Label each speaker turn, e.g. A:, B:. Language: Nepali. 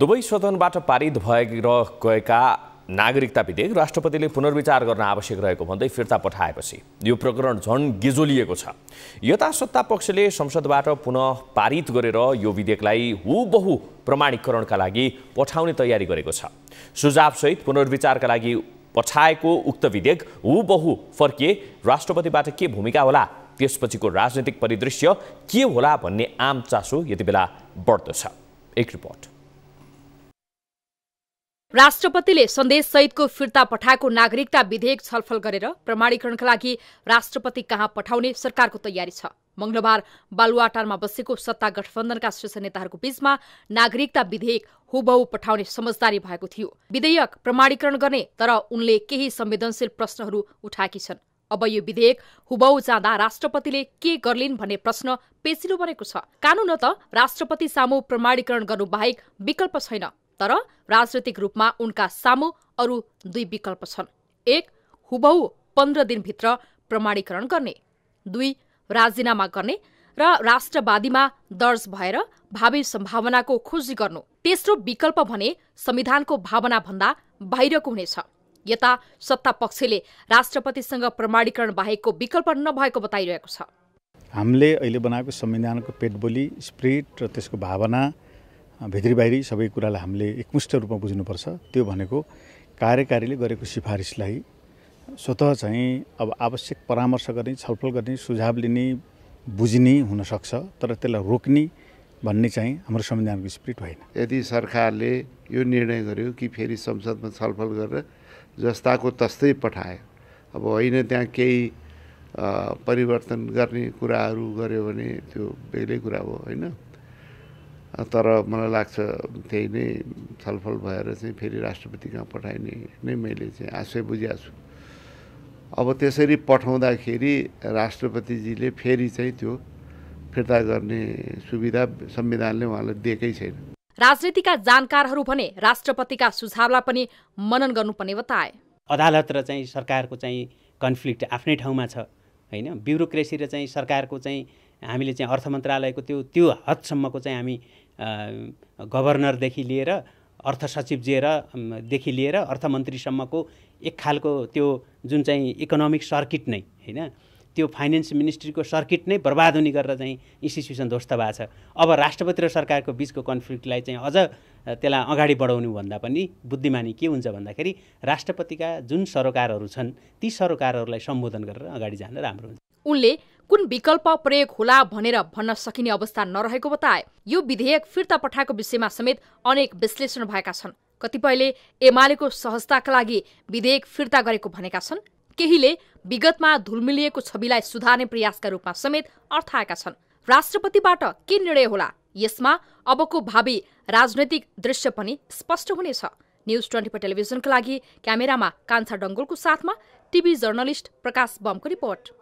A: दुवै सदनबाट पारित भएर गएका नागरिकता विधेयक राष्ट्रपतिले पुनर्विचार गर्न आवश्यक रहेको भन्दै फिर्ता पठाएपछि यो प्रकरण झन् गिजोलिएको छ यता सत्ता पक्षले संसदबाट पुनः पारित गरेर यो विधेयकलाई हुबहु प्रमाणीकरणका लागि पठाउने तयारी गरेको छ सुझावसहित पुनर्विचारका लागि पठाएको उक्त विधेयक हुबहु फर्किए राष्ट्रपतिबाट के भूमिका होला त्यसपछिको राजनीतिक परिदृश्य के होला भन्ने आम चासो यति बेला बढ्दछ एक
B: रिपोर्ट राष्ट्रपतिले सन्देश सहितको फिर्ता पठाएको नागरिकता विधेयक छलफल गरेर प्रमाणीकरणका लागि राष्ट्रपति कहाँ पठाउने सरकारको तयारी छ मंगलबार बालुवाटारमा बसेको सत्ता गठबन्धनका शीर्ष नेताहरूको बीचमा नागरिकता विधेयक हुबहु पठाउने समझदारी भएको थियो विधेयक प्रमाणीकरण गर्ने तर उनले केही संवेदनशील प्रश्नहरू उठाएकी छन् अब यो विधेयक हुबहु जाँदा राष्ट्रपतिले के गर्लिन् भन्ने प्रश्न पेचिलो बनेको छ कानून त राष्ट्रपति सामु प्रमाणीकरण गर्नु बाहेक विकल्प छैन तर राजनैतिक रूपमा उनका सामु अरू दुई विकल्प छन् एक हुबहु पन्ध्र दिनभित्र प्रमाणीकरण गर्ने दुई राजीनामा गर्ने र राष्ट्रवादीमा दर्ज भएर भावी सम्भावनाको खोजी गर्नु तेस्रो विकल्प भने संविधानको भावनाभन्दा बाहिरको हुनेछ यता सत्ता पक्षले राष्ट्रपतिसँग प्रमाणीकरण बाहेकको विकल्प नभएको बताइरहेको छ
C: हामीले अहिले बनाएको संविधानको पेटबोली स्प्रिट र त्यसको भावना भित्री बाहिरी सबै कुरालाई हामीले एकमुष्ट रूपमा बुझ्नुपर्छ त्यो भनेको कार्यकारीले गरेको सिफारिसलाई स्वतः चाहिँ अब आवश्यक परामर्श गर्ने छलफल गर्ने सुझाव लिने बुझ्ने हुनसक्छ तर त्यसलाई रोक्ने भन्ने चाहिँ हाम्रो संविधानको स्पिरिट होइन
D: यदि सरकारले यो निर्णय गर्यो कि फेरि संसदमा छलफल गरेर जस्ताको तस्तै पठायो अब होइन त्यहाँ केही परिवर्तन गर्ने कुराहरू गर्यो भने त्यो बेग्लै कुरा हो होइन तर मलाई लाग्छ त्यही नै छलफल भएर चाहिँ फेरि राष्ट्रपति कहाँ पठाइने नै मैले चाहिँ आशय बुझाएको छु अब त्यसरी पठाउँदाखेरि राष्ट्रपतिजीले फेरि चाहिँ त्यो फिर्ता गर्ने सुविधा संविधानले उहाँलाई दिएकै छैन
B: राजनीतिका जानकारहरू भने राष्ट्रपतिका सुझावलाई पनि मनन गर्नुपर्ने बताए
E: अदालत र चाहिँ सरकारको चाहिँ कन्फ्लिक्ट आफ्नै ठाउँमा छ होइन ब्युरोक्रेसी र चाहिँ सरकारको चाहिँ हामीले चाहिँ अर्थ मन्त्रालयको त्यो त्यो हदसम्मको चाहिँ हामी गभर्नरदेखि लिएर अर्थ सचिव सचिवजेर देखि लिएर अर्थमन्त्रीसम्मको एक खालको त्यो जुन चाहिँ इकोनोमिक सर्किट नै होइन त्यो फाइनेन्स मिनिस्ट्रीको सर्किट नै बर्बाद हुने गरेर चाहिँ इन्स्टिट्युसन ध्वस्त भएको छ अब राष्ट्रपति र सरकारको बिचको कन्फ्लिक्टलाई चाहिँ अझ त्यसलाई अगाडि भन्दा पनि बुद्धिमानी के हुन्छ भन्दाखेरि राष्ट्रपतिका जुन सरोकारहरू छन् ती सरोकारहरूलाई सम्बोधन गरेर अगाडि जान राम्रो हुन्छ
B: उनले कुन विकल्प प्रयोग होला भनेर भन्न सकिने अवस्था नरहेको बताए यो विधेयक फिर्ता पठाएको विषयमा समेत अनेक विश्लेषण भएका छन् कतिपयले एमालेको सहजताका लागि विधेयक फिर्ता गरेको भनेका छन् केहीले विगतमा धुलमिलिएको छविलाई सुधार्ने प्रयासका रूपमा समेत अर्थाएका छन् राष्ट्रपतिबाट के निर्णय होला यसमा अबको भावी राजनैतिक दृश्य पनि स्पष्ट हुनेछ न्युज ट्वेन्टी फोर टेलिभिजनका लागि क्यामेरामा कान्छा डङ्गोलको साथमा टिभी जर्नलिस्ट प्रकाश बमको रिपोर्ट